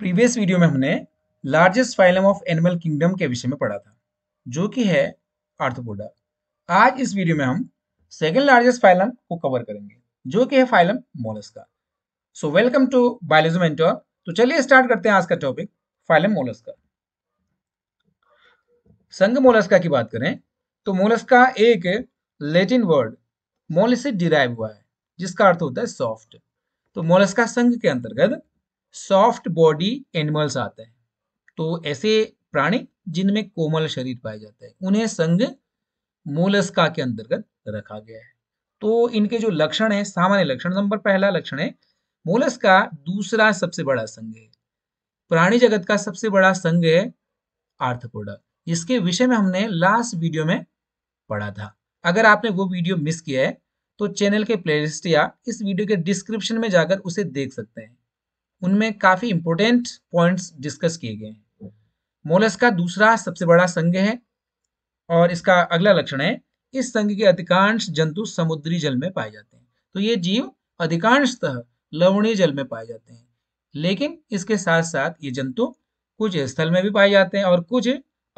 previous video में हमने largest phylum of animal kingdom के विषय में पढ़ा था जो कि है आर्थोपोडा आज इस वीडियो में हम सेकेंड लार्जेस्ट फाइलम को कवर करेंगे जो कि है phylum mollusca so welcome to biology mentor तो चलिए स्टार्ट करते हैं आज का टॉपिक फाइलम मोलस्का संघ मोलस्का की बात करें तो मोलस्का एक लेटिन वर्ड मोलिस डिराइव हुआ है जिसका अर्थ होता है सॉफ्ट तो मोलस्का संघ के अंतर्गत सॉफ्ट बॉडी एनिमल्स आते हैं तो ऐसे प्राणी जिनमें कोमल शरीर पाया जाता है उन्हें संघ मोलस्का के अंतर्गत रखा गया है तो इनके जो लक्षण है सामान्य लक्षण नंबर पहला लक्षण है मोलस्का दूसरा सबसे बड़ा संघ है प्राणी जगत का सबसे बड़ा संघ है आर्थपोडा इसके विषय में हमने लास्ट वीडियो में पढ़ा था अगर आपने वो वीडियो मिस किया है तो चैनल के प्लेलिस्ट या इस वीडियो के डिस्क्रिप्शन में जाकर उसे देख सकते हैं उनमें काफी इंपोर्टेंट पॉइंट्स डिस्कस किए गए हैं मोलस का दूसरा सबसे बड़ा संघ है और इसका अगला लक्षण है इस संघ के अधिकांश जंतु समुद्री जल में पाए जाते हैं तो ये जीव अधिकांशतः लवणीय जल में पाए जाते हैं लेकिन इसके साथ साथ ये जंतु कुछ स्थल में भी पाए जाते हैं और कुछ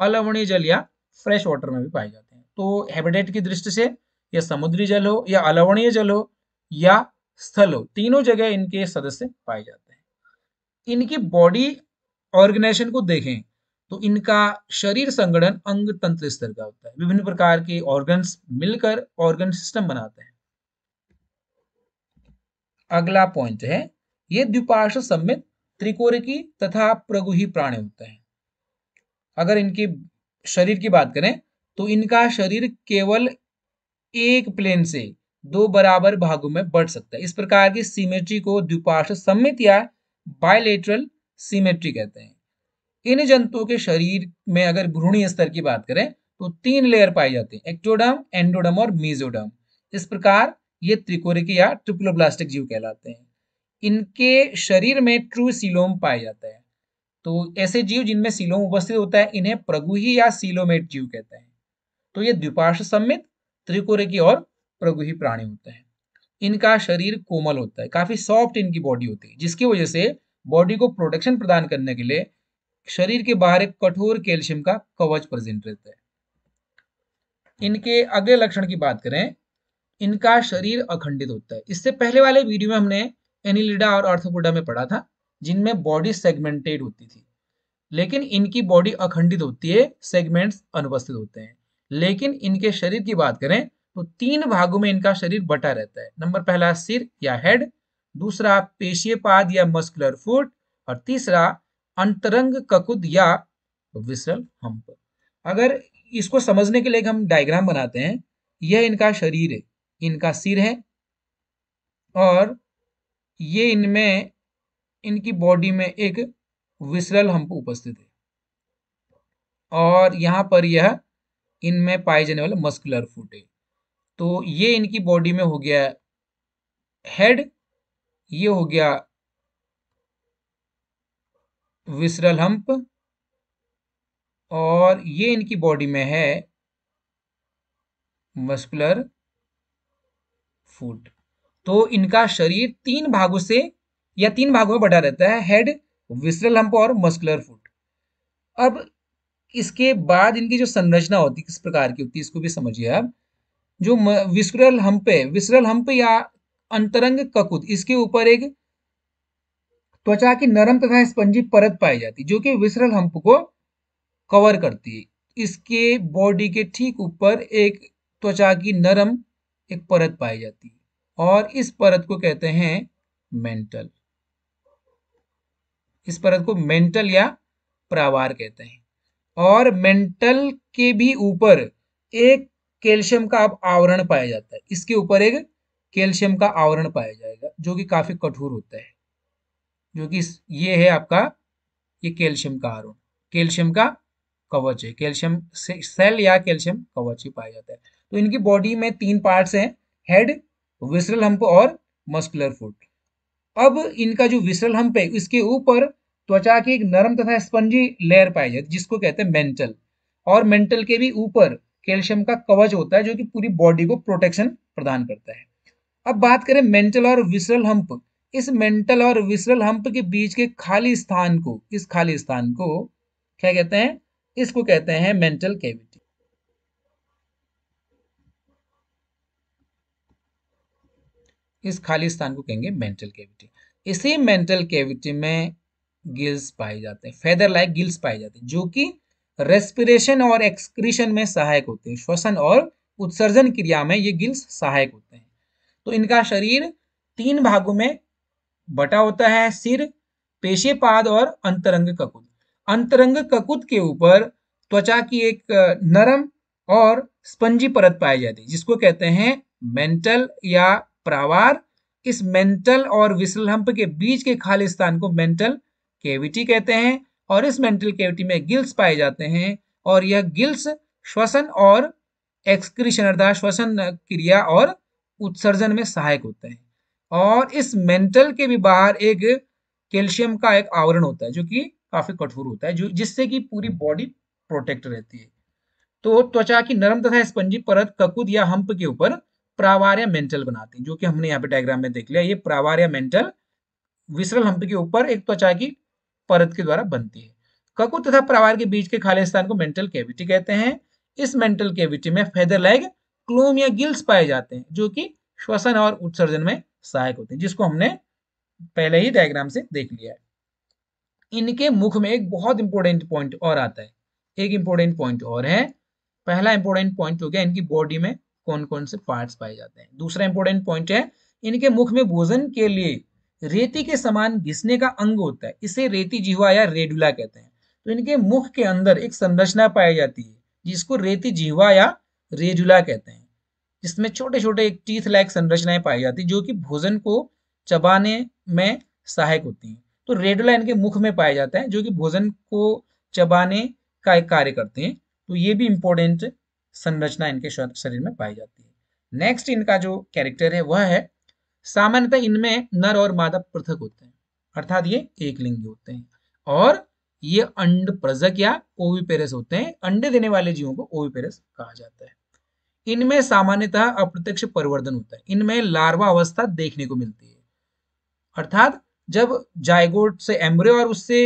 अलवणीय जल या फ्रेश वाटर में भी पाए जाते हैं तो हैबिटेट की दृष्टि से या समुद्री जल हो या अलवणीय जल हो या स्थल हो तीनों जगह इनके सदस्य पाए जाते हैं इनकी बॉडी ऑर्गेनाइजेशन को देखें तो इनका शरीर संगठन अंग तंत्र स्तर का होता है विभिन्न प्रकार के ऑर्गन्स मिलकर ऑर्गन सिस्टम बनाते हैं अगला पॉइंट है ये द्विपार्श्व सम्मित की तथा प्रगुही प्राणी होते हैं अगर इनकी शरीर की बात करें तो इनका शरीर केवल एक प्लेन से दो बराबर भागों में बढ़ सकता है इस प्रकार की सिमेट्री को द्विपार्श्व सम्मित या बायलेटरल सीमेट्री कहते हैं इन जंतुओं के शरीर में अगर भ्रूणी स्तर की बात करें तो तीन लेयर पाए जाते हैं एक्टोडम एंडोडम और मीजोडम इस प्रकार ये त्रिकोरिक या ट्रिप्लोब्लास्टिक जीव कहलाते हैं इनके शरीर में ट्रू सीलोम पाया जाता है तो ऐसे जीव जिनमें सीलोम उपस्थित होता है इन्हें प्रगुही या सीलोमेट जीव कहते हैं तो ये द्विपार्श सम्मित त्रिकोरिकी और प्रगुही प्राणी होते हैं इनका शरीर कोमल होता है काफी सॉफ्ट इनकी बॉडी होती है जिसकी वजह से बॉडी को प्रोटेक्शन प्रदान करने के लिए शरीर के बाहर एक कठोर कैल्शियम का कवच प्रेजेंट रहता है इनके अगले लक्षण की बात करें इनका शरीर अखंडित होता है इससे पहले वाले वीडियो में हमने एनिलिडा और आर्थोपोडा में पढ़ा था जिनमें बॉडी सेगमेंटेड होती थी लेकिन इनकी बॉडी अखंडित होती है सेगमेंट्स अनुपस्थित होते हैं लेकिन इनके शरीर की बात करें तो तीन भागों में इनका शरीर बटा रहता है नंबर पहला सिर या हेड दूसरा पेशीय पाद या मस्कुलर फुट और तीसरा अंतरंग ककुद या विसरल हम्प अगर इसको समझने के लिए हम डायग्राम बनाते हैं यह इनका शरीर है इनका सिर है और ये इनमें इनकी बॉडी में एक विसरल हम्प उपस्थित है और यहां पर यह इनमें पाए जाने वाला मस्कुलर फूट है तो ये इनकी बॉडी में हो गया हेड ये हो गया विसरल हम्प और ये इनकी बॉडी में है मस्कुलर फूट तो इनका शरीर तीन भागों से या तीन भागों में बढ़ा रहता है हेड विसरल हम्प और मस्कुलर फूट अब इसके बाद इनकी जो संरचना होती है किस प्रकार की होती है इसको भी समझिए आप जो हम्प हम्पे विसरल हम्प या अंतरंग ककुत इसके ऊपर एक त्वचा की नरम तथा स्पंजी परत पाई जाती जो कि विस्कुरल हम्प को कवर करती है इसके बॉडी के ठीक ऊपर एक त्वचा की नरम एक परत पाई जाती है और इस परत को कहते हैं मेंटल इस परत को मेंटल या प्रावार कहते हैं और मेंटल के भी ऊपर एक कैल्शियम का आप आवरण पाया जाता है इसके ऊपर एक कैल्शियम का आवरण पाया जाएगा जो कि काफी कठोर होता है जो कि ये है आपका ये कैल्शियम का आवरण कैल्शियम का कवच है कैल्शियम सेल या कैल्शियम कवच ही पाया जाता है तो इनकी बॉडी में तीन पार्ट्स हैं हेड विसरल हम्प और मस्कुलर फूड अब इनका जो विसरल हम्प है इसके ऊपर त्वचा की एक नरम तथा स्पंजी लेयर पाई जाती है जिसको कहते हैं मेंटल और मेंटल के भी ऊपर कैल्शियम का कवच होता है जो कि पूरी बॉडी को प्रोटेक्शन प्रदान करता है अब बात करें मेंटल और विसरल हम्प इस मेंटल और विसरल हम्प के बीच के खाली स्थान को इस खाली स्थान को क्या कहते हैं इसको कहते हैं मेंटल कैविटी इस खाली स्थान को कहेंगे मेंटल कैविटी इसी मेंटल कैविटी में गिल्स पाए जाते हैं फेदर लाइक गिल्स पाए जाते हैं जो कि रेस्पिरेशन और एक्सक्रीशन में सहायक होते हैं श्वसन और उत्सर्जन क्रिया में ये गिल्स सहायक होते हैं तो इनका शरीर तीन भागों में बटा होता है सिर पेशेपाद और अंतरंग ककुद अंतरंग ककुद के ऊपर त्वचा की एक नरम और स्पंजी परत पाई जाती है जिसको कहते हैं मेंटल या प्रावार इस मेंटल और विसलहम्प के बीच के खाली स्थान को मेंटल केविटी कहते हैं और इस मेंटल कैविटी में गिल्स पाए जाते हैं और यह गिल्स श्वसन और एक्सक्रीशन अर्थात श्वसन क्रिया और उत्सर्जन में सहायक होते हैं और इस मेंटल के भी बाहर एक कैल्शियम का एक आवरण होता है जो कि काफी कठोर होता है जो जिससे कि पूरी बॉडी प्रोटेक्ट रहती है तो त्वचा की नरम तथा स्पंजी परत ककुद या हम्प के ऊपर प्रावार मेंटल बनाती है जो कि हमने यहाँ पे डायग्राम में देख लिया ये प्रावार मेंटल विसरल हम्प के ऊपर एक त्वचा की परत के द्वारा बनती है ककु तथा प्रवार के बीच के खाली स्थान को मेंटल कैविटी कहते हैं इस मेंटल कैविटी में फेदर लेग क्लोम या गिल्स पाए जाते हैं जो कि श्वसन और उत्सर्जन में सहायक होते हैं जिसको हमने पहले ही डायग्राम से देख लिया है इनके मुख में एक बहुत इंपॉर्टेंट पॉइंट और आता है एक इंपॉर्टेंट पॉइंट और है पहला इंपॉर्टेंट पॉइंट हो गया इनकी बॉडी में कौन कौन से पार्ट्स पाए जाते हैं दूसरा इंपॉर्टेंट पॉइंट है इनके मुख में भोजन के लिए रेती के समान घिसने का अंग होता है इसे रेती जीवा या रेडुला कहते हैं तो इनके मुख के अंदर एक संरचना पाई जाती है जिसको रेती जीवा या रेजुला कहते हैं जिसमें छोटे छोटे एक टीथ लाइक संरचनाएं पाई जाती है जो कि भोजन को चबाने में सहायक होती हैं तो रेडुला इनके मुख में पाया जाता है जो कि भोजन को चबाने का एक कार्य करते हैं तो ये भी इंपॉर्टेंट संरचना इनके शरीर में पाई जाती है नेक्स्ट इनका जो कैरेक्टर है वह है सामान्यतः इनमें नर और मादा पृथक होते हैं अर्थात ये एक लिंगी होते हैं और ये अंड प्रजक या ओविपेरस होते हैं अंडे देने वाले जीवों को ओविपेरस कहा जाता है इनमें सामान्यतः अप्रत्यक्ष परिवर्तन होता है इनमें लार्वा अवस्था देखने को मिलती है अर्थात जब जायगोट से एम्ब्रियो और उससे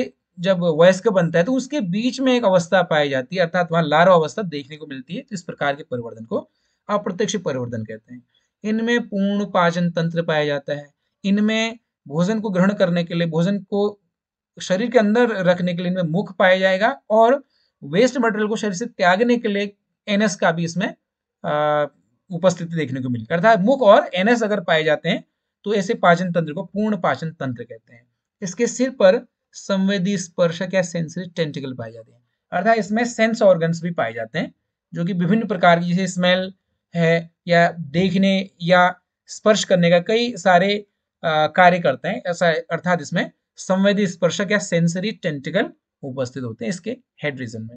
जब वयस्क बनता है तो उसके बीच में एक अवस्था पाई जाती है अर्थात वहां लार्वा अवस्था देखने को मिलती है इस प्रकार के परिवर्तन को अप्रत्यक्ष परिवर्तन कहते हैं इनमें पूर्ण पाचन तंत्र पाया जाता है इनमें भोजन को ग्रहण करने के लिए भोजन को शरीर के अंदर रखने के लिए इनमें मुख पाया जाएगा और वेस्ट मटेरियल को शरीर से त्यागने के लिए एनएस का भी इसमें उपस्थिति देखने को मिलेगी अर्थात मुख और एनएस अगर पाए जाते हैं तो ऐसे पाचन तंत्र को पूर्ण पाचन तंत्र कहते हैं इसके सिर पर संवेदी स्पर्शक या सेंसरी टेंटिकल पाए जाते हैं अर्थात इसमें सेंस ऑर्गन्स भी पाए जाते हैं जो कि विभिन्न प्रकार की जैसे स्मेल है या देखने या स्पर्श करने का कई सारे कार्य करते हैं ऐसा अर्थात इसमें संवेदी स्पर्शक या सेंसरी टेंटिकल उपस्थित होते हैं इसके हेड रीजन में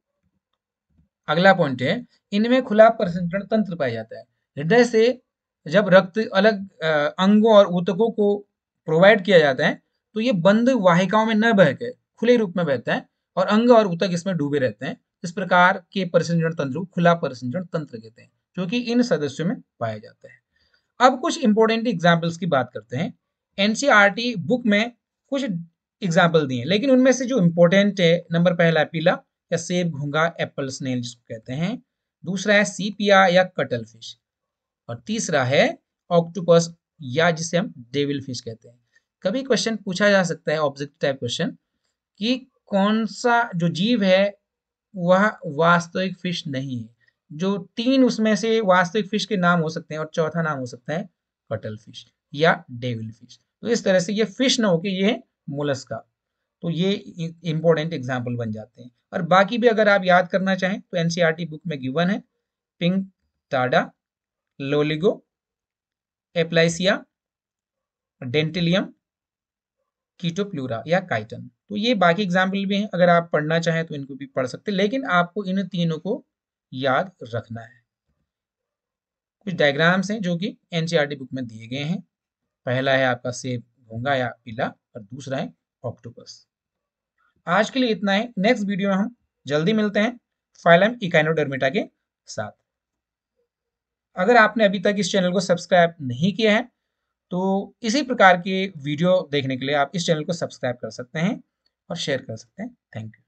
अगला पॉइंट है इनमें खुला प्रसंकरण तंत्र पाया जाता है हृदय से जब रक्त अलग अंगों और ऊतकों को प्रोवाइड किया जाता है तो ये बंद वाहिकाओं में न बह के खुले रूप में बहता है और अंग और ऊतक इसमें डूबे रहते हैं इस प्रकार के परिसंचरण तंत्र को खुला परिसंचरण तंत्र कहते हैं जो कि इन सदस्यों में पाया जाता है अब कुछ इंपॉर्टेंट एग्जाम्पल्स की बात करते हैं एनसीआरटी बुक e में कुछ एग्जाम्पल दिए लेकिन उनमें से जो इंपॉर्टेंट है नंबर पहला है पीला या सेब घुंगा एप्पल स्नेल जिसको कहते हैं दूसरा है सीपिया या कटल फिश और तीसरा है ऑक्टोपस या जिसे हम डेविल फिश कहते हैं कभी क्वेश्चन पूछा जा सकता है ऑब्जेक्ट टाइप क्वेश्चन कि कौन सा जो जीव है वह वास्तविक फिश नहीं है जो तीन उसमें से वास्तविक फिश के नाम हो सकते हैं और चौथा नाम हो सकता है कटल फिश या डेविल फिश तो इस तरह से ये फिश ना होके ये मुलस्का तो ये इंपॉर्टेंट एग्जाम्पल बन जाते हैं और बाकी भी अगर आप याद करना चाहें तो एनसीआर बुक e में गिवन है Pinctada Loligo Aplysia Dentalium Chaetopleura या काइटन तो ये बाकी एग्जाम्पल भी हैं अगर आप पढ़ना चाहें तो इनको भी पढ़ सकते हैं लेकिन आपको इन तीनों को याद रखना है कुछ डायग्राम्स हैं जो कि एनसीईआरटी बुक e में दिए गए हैं पहला है आपका सेब घोंगा या पीला और दूसरा है ऑक्टोपस आज के लिए इतना है नेक्स्ट वीडियो में हम जल्दी मिलते हैं फाइलम इकाइनोडर्मेटा के साथ अगर आपने अभी तक इस चैनल को सब्सक्राइब नहीं किया है तो इसी प्रकार के वीडियो देखने के लिए आप इस चैनल को सब्सक्राइब कर सकते हैं और शेयर कर सकते हैं थैंक यू